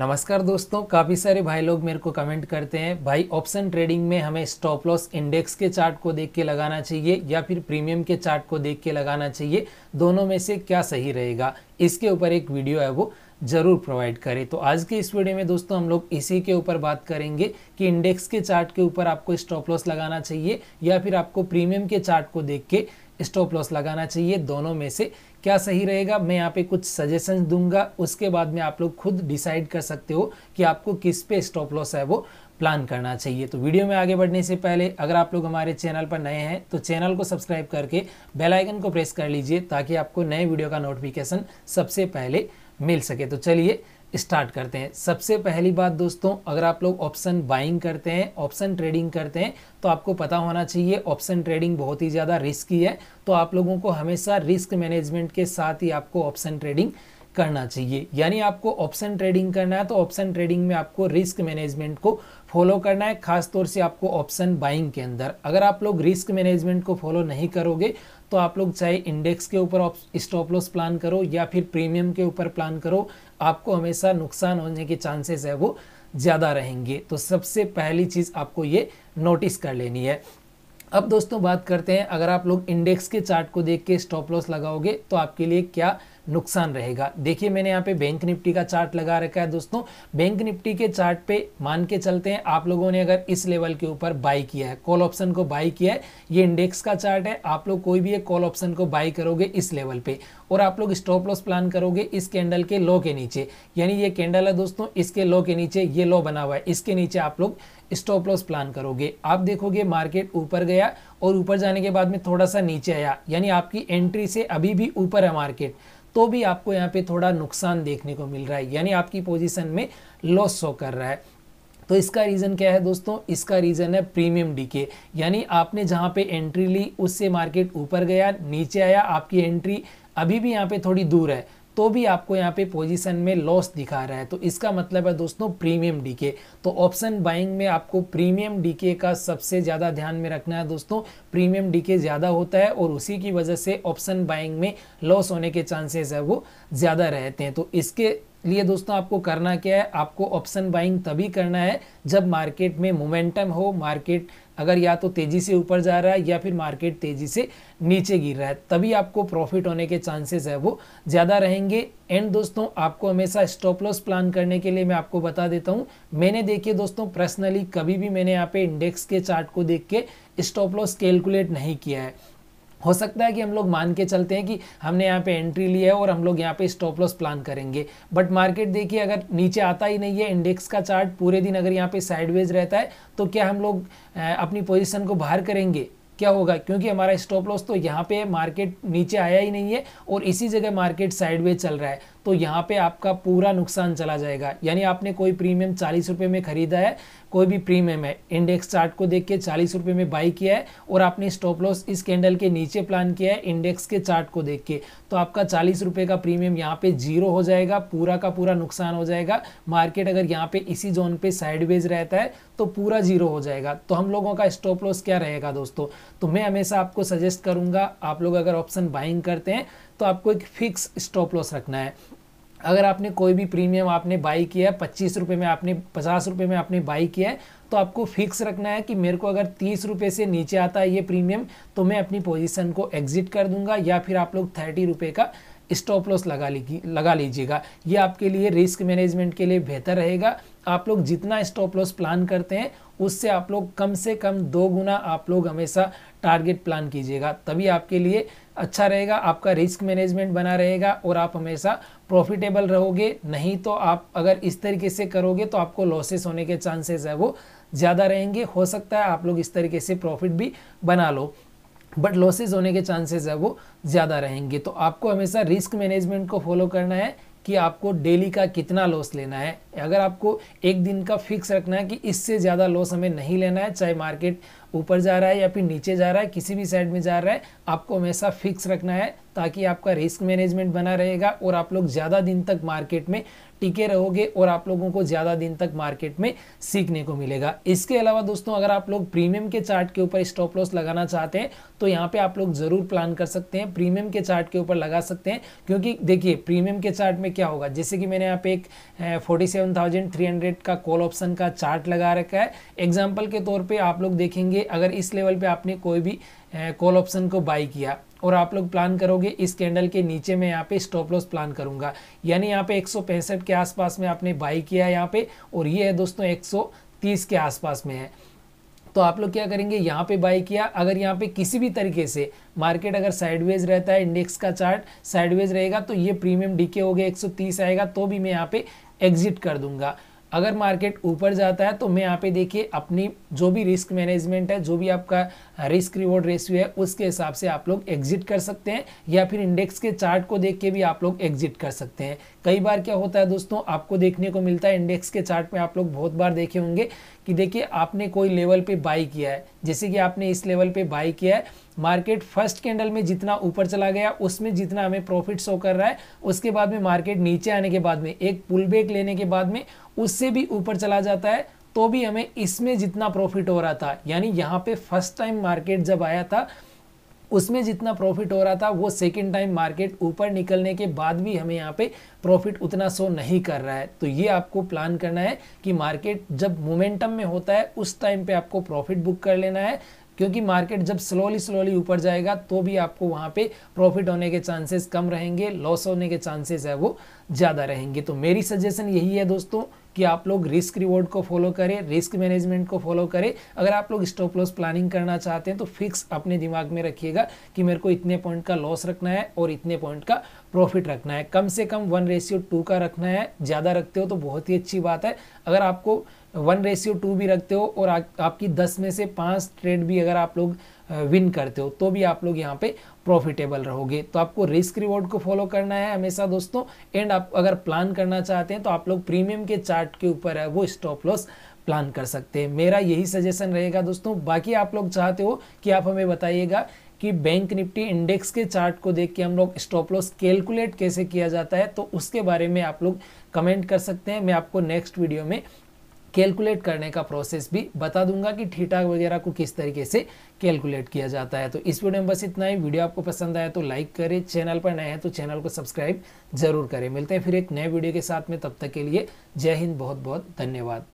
नमस्कार दोस्तों काफ़ी सारे भाई लोग मेरे को कमेंट करते हैं भाई ऑप्शन ट्रेडिंग में हमें स्टॉप लॉस इंडेक्स के चार्ट को देख के लगाना चाहिए या फिर प्रीमियम के चार्ट को देख के लगाना चाहिए दोनों में से क्या सही रहेगा इसके ऊपर एक वीडियो है वो ज़रूर प्रोवाइड करें तो आज के इस वीडियो में दोस्तों हम लोग इसी के ऊपर बात करेंगे कि इंडेक्स के चार्ट के ऊपर आपको स्टॉप लॉस लगाना चाहिए या फिर आपको प्रीमियम के चार्ट को देख के स्टॉप लॉस लगाना चाहिए दोनों में से क्या सही रहेगा मैं यहाँ पे कुछ सजेशन दूंगा उसके बाद में आप लोग खुद डिसाइड कर सकते हो कि आपको किस पे स्टॉप लॉस है वो प्लान करना चाहिए तो वीडियो में आगे बढ़ने से पहले अगर आप लोग हमारे चैनल पर नए हैं तो चैनल को सब्सक्राइब करके बेल आइकन को प्रेस कर लीजिए ताकि आपको नए वीडियो का नोटिफिकेशन सबसे पहले मिल सके तो चलिए स्टार्ट करते हैं सबसे पहली बात दोस्तों अगर आप लोग ऑप्शन बाइंग करते हैं ऑप्शन ट्रेडिंग करते हैं तो आपको पता होना चाहिए ऑप्शन ट्रेडिंग बहुत ही ज़्यादा रिस्की है तो आप लोगों को हमेशा रिस्क मैनेजमेंट के साथ ही आपको ऑप्शन ट्रेडिंग करना चाहिए यानी आपको ऑप्शन ट्रेडिंग करना है तो ऑप्शन ट्रेडिंग में आपको रिस्क मैनेजमेंट को फॉलो करना है खासतौर से आपको ऑप्शन बाइंग के अंदर अगर आप लोग रिस्क मैनेजमेंट को फॉलो नहीं करोगे तो आप लोग चाहे इंडेक्स के ऊपर स्टॉप लॉस प्लान करो या फिर प्रीमियम के ऊपर प्लान करो आपको हमेशा नुकसान होने के चांसेस है वो ज़्यादा रहेंगे तो सबसे पहली चीज़ आपको ये नोटिस कर लेनी है अब दोस्तों बात करते हैं अगर आप लोग इंडेक्स के चार्ट को देख के स्टॉप लॉस लगाओगे तो आपके लिए क्या नुकसान रहेगा देखिए मैंने यहाँ पे बैंक निफ्टी का चार्ट लगा रखा है दोस्तों बैंक निफ्टी के चार्ट पे मान के चलते हैं आप लोगों ने अगर इस लेवल के ऊपर बाई किया है कॉल ऑप्शन को बाई किया है ये इंडेक्स का चार्ट है आप लोग कोई भी एक कॉल ऑप्शन को बाई करोगे इस लेवल पे और आप लोग स्टॉप लॉस प्लान करोगे इस कैंडल के लो के नीचे यानी ये कैंडल है दोस्तों इसके लो के नीचे ये लो बना हुआ है इसके नीचे आप लोग स्टॉप लॉस प्लान करोगे आप देखोगे मार्केट ऊपर गया और ऊपर जाने के बाद में थोड़ा सा नीचे आया यानी आपकी एंट्री से अभी भी ऊपर है मार्केट तो भी आपको यहाँ पे थोड़ा नुकसान देखने को मिल रहा है यानी आपकी पोजीशन में लॉस शो कर रहा है तो इसका रीज़न क्या है दोस्तों इसका रीज़न है प्रीमियम डीके यानी आपने जहाँ पे एंट्री ली उससे मार्केट ऊपर गया नीचे आया आपकी एंट्री अभी भी यहाँ पे थोड़ी दूर है तो भी आपको यहाँ पे पोजीशन में लॉस दिखा रहा है तो इसका मतलब है दोस्तों प्रीमियम डीके तो ऑप्शन बाइंग में आपको प्रीमियम डीके का सबसे ज़्यादा ध्यान में रखना है दोस्तों प्रीमियम डीके ज़्यादा होता है और उसी की वजह से ऑप्शन बाइंग में लॉस होने के चांसेस है वो ज़्यादा रहते हैं तो इसके लिए दोस्तों आपको करना क्या है आपको ऑप्शन बाइंग तभी करना है जब मार्केट में मोमेंटम हो मार्केट अगर या तो तेज़ी से ऊपर जा रहा है या फिर मार्केट तेज़ी से नीचे गिर रहा है तभी आपको प्रॉफिट होने के चांसेस है वो ज़्यादा रहेंगे एंड दोस्तों आपको हमेशा स्टॉप लॉस प्लान करने के लिए मैं आपको बता देता हूँ मैंने देखिए दोस्तों पर्सनली कभी भी मैंने यहाँ पे इंडेक्स के चार्ट को देख के स्टॉप लॉस कैलकुलेट नहीं किया है हो सकता है कि हम लोग मान के चलते हैं कि हमने यहाँ पे एंट्री ली है और हम लोग यहाँ पे स्टॉप लॉस प्लान करेंगे बट मार्केट देखिए अगर नीचे आता ही नहीं है इंडेक्स का चार्ट पूरे दिन अगर यहाँ पे साइडवेज रहता है तो क्या हम लोग अपनी पोजिशन को बाहर करेंगे क्या होगा क्योंकि हमारा स्टॉप लॉस तो यहाँ पे मार्केट नीचे आया ही नहीं है और इसी जगह मार्केट साइडवेज चल रहा है तो यहाँ पे आपका पूरा नुकसान चला जाएगा यानी आपने कोई प्रीमियम चालीस रुपये में ख़रीदा है कोई भी प्रीमियम है इंडेक्स चार्ट को देख के चालीस रुपये में बाई किया है और आपने स्टॉप लॉस इस कैंडल के नीचे प्लान किया है इंडेक्स के चार्ट को देख के तो आपका चालीस रुपये का प्रीमियम यहाँ पे जीरो हो जाएगा पूरा का पूरा नुकसान हो जाएगा मार्केट अगर यहाँ पे इसी जोन पे साइडवेज रहता है तो पूरा जीरो हो जाएगा तो हम लोगों का स्टॉप लॉस क्या रहेगा दोस्तों तो मैं हमेशा आपको सजेस्ट करूँगा आप लोग अगर ऑप्शन बाइंग करते हैं तो आपको एक फिक्स स्टॉप लॉस रखना है अगर आपने कोई भी प्रीमियम आपने बाई किया है पच्चीस रुपये में आपने पचास रुपये में आपने बाई किया है तो आपको फिक्स रखना है कि मेरे को अगर तीस रुपये से नीचे आता है ये प्रीमियम तो मैं अपनी पोजीशन को एग्जिट कर दूंगा या फिर आप लोग थर्टी रुपये का स्टॉप लॉस लगा लीजिए लगा लीजिएगा ये आपके लिए रिस्क मैनेजमेंट के लिए बेहतर रहेगा आप लोग जितना स्टॉप लॉस प्लान करते हैं उससे आप लोग कम से कम दो गुना आप लोग हमेशा टारगेट प्लान कीजिएगा तभी आपके लिए अच्छा रहेगा आपका रिस्क मैनेजमेंट बना रहेगा और आप हमेशा प्रॉफिटेबल रहोगे नहीं तो आप अगर इस तरीके से करोगे तो आपको लॉसेस होने के चांसेस है वो ज़्यादा रहेंगे हो सकता है आप लोग इस तरीके से प्रॉफिट भी बना लो बट लॉसेस होने के चांसेस है वो ज़्यादा रहेंगे तो आपको हमेशा रिस्क मैनेजमेंट को फॉलो करना है कि आपको डेली का कितना लॉस लेना है अगर आपको एक दिन का फिक्स रखना है कि इससे ज़्यादा लॉस हमें नहीं लेना है चाहे मार्केट ऊपर जा रहा है या फिर नीचे जा रहा है किसी भी साइड में जा रहा है आपको हमेशा फिक्स रखना है ताकि आपका रिस्क मैनेजमेंट बना रहेगा और आप लोग ज़्यादा दिन तक मार्केट में टिके रहोगे और आप लोगों को ज़्यादा दिन तक मार्केट में सीखने को मिलेगा इसके अलावा दोस्तों अगर आप लोग प्रीमियम के चार्ट के ऊपर स्टॉप लॉस लगाना चाहते हैं तो यहाँ पे आप लोग ज़रूर प्लान कर सकते हैं प्रीमियम के चार्ट के ऊपर लगा सकते हैं क्योंकि देखिए प्रीमियम के चार्ट में क्या होगा जैसे कि मैंने यहाँ पे एक forty seven thousand three hundred का कॉल ऑप्शन का चार्ट लगा रखा है एग्जाम्पल के तौर पर आप लोग देखेंगे अगर इस लेवल पर आपने कोई भी कॉल ऑप्शन को बाई किया और आप लोग प्लान करोगे इस कैंडल के नीचे मैं यहाँ पे स्टॉप लॉस प्लान करूंगा यानी यहाँ पे एक के आसपास में आपने बाई किया यहाँ पे और ये है दोस्तों 130 के आसपास में है तो आप लोग क्या करेंगे यहाँ पे बाई किया अगर यहाँ पे किसी भी तरीके से मार्केट अगर साइडवेज रहता है इंडेक्स का चार्ट साइडवेज रहेगा तो ये प्रीमियम डीके हो गया एक आएगा तो भी मैं यहाँ पे एग्जिट कर दूंगा अगर मार्केट ऊपर जाता है तो मैं यहाँ पे देखिए अपनी जो भी रिस्क मैनेजमेंट है जो भी आपका रिस्क रिवॉर्ड रेशियो है उसके हिसाब से आप लोग एग्जिट कर सकते हैं या फिर इंडेक्स के चार्ट को देख के भी आप लोग एग्जिट कर सकते हैं कई बार क्या होता है दोस्तों आपको देखने को मिलता है इंडेक्स के चार्ट में आप लोग बहुत बार देखे होंगे कि देखिए आपने कोई लेवल पर बाई किया है जैसे कि आपने इस लेवल पर बाई किया है मार्केट फर्स्ट कैंडल में जितना ऊपर चला गया उसमें जितना हमें प्रॉफिट शो कर रहा है उसके बाद में मार्केट नीचे आने के बाद में एक पुल बैक लेने के बाद में उससे भी ऊपर चला जाता है तो भी हमें इसमें जितना प्रॉफिट हो रहा था यानी यहाँ पे फर्स्ट टाइम मार्केट जब आया था उसमें जितना प्रॉफिट हो रहा था वो सेकेंड टाइम मार्केट ऊपर निकलने के बाद भी हमें यहाँ पे प्रॉफिट उतना शो नहीं कर रहा है तो ये आपको प्लान करना है कि मार्केट जब मोमेंटम में होता है उस टाइम पे आपको प्रॉफिट बुक कर लेना है क्योंकि मार्केट जब स्लोली स्लोली ऊपर जाएगा तो भी आपको वहाँ पे प्रॉफिट होने के चांसेस कम रहेंगे लॉस होने के चांसेस है वो ज़्यादा रहेंगे तो मेरी सजेशन यही है दोस्तों कि आप लोग रिस्क रिवॉर्ड को फॉलो करें रिस्क मैनेजमेंट को फॉलो करें अगर आप लोग स्टॉप लॉस प्लानिंग करना चाहते हैं तो फिक्स अपने दिमाग में रखिएगा कि मेरे को इतने पॉइंट का लॉस रखना है और इतने पॉइंट का प्रॉफिट रखना है कम से कम वन रेशियो टू का रखना है ज़्यादा रखते हो तो बहुत ही अच्छी बात है अगर आपको वन रेशियो टू भी रखते हो और आ, आपकी दस में से पाँच ट्रेड भी अगर आप लोग विन करते हो तो भी आप लोग यहाँ पे प्रॉफिटेबल रहोगे तो आपको रिस्क रिवॉर्ड को फॉलो करना है हमेशा दोस्तों एंड आप अगर प्लान करना चाहते हैं तो आप लोग प्रीमियम के चार्ट के ऊपर है वो स्टॉप लॉस प्लान कर सकते हैं मेरा यही सजेशन रहेगा दोस्तों बाकी आप लोग चाहते हो कि आप हमें बताइएगा कि बैंक निफ्टी इंडेक्स के चार्ट को देख के हम लोग स्टॉप लॉस कैलकुलेट कैसे किया जाता है तो उसके बारे में आप लोग कमेंट कर सकते हैं मैं आपको नेक्स्ट वीडियो में कैलकुलेट करने का प्रोसेस भी बता दूंगा कि ठीटा वगैरह को किस तरीके से कैलकुलेट किया जाता है तो इस वीडियो में बस इतना ही वीडियो आपको पसंद आया तो लाइक करें चैनल पर नए हैं तो चैनल को सब्सक्राइब जरूर करें मिलते हैं फिर एक नए वीडियो के साथ में तब तक के लिए जय हिंद बहुत बहुत धन्यवाद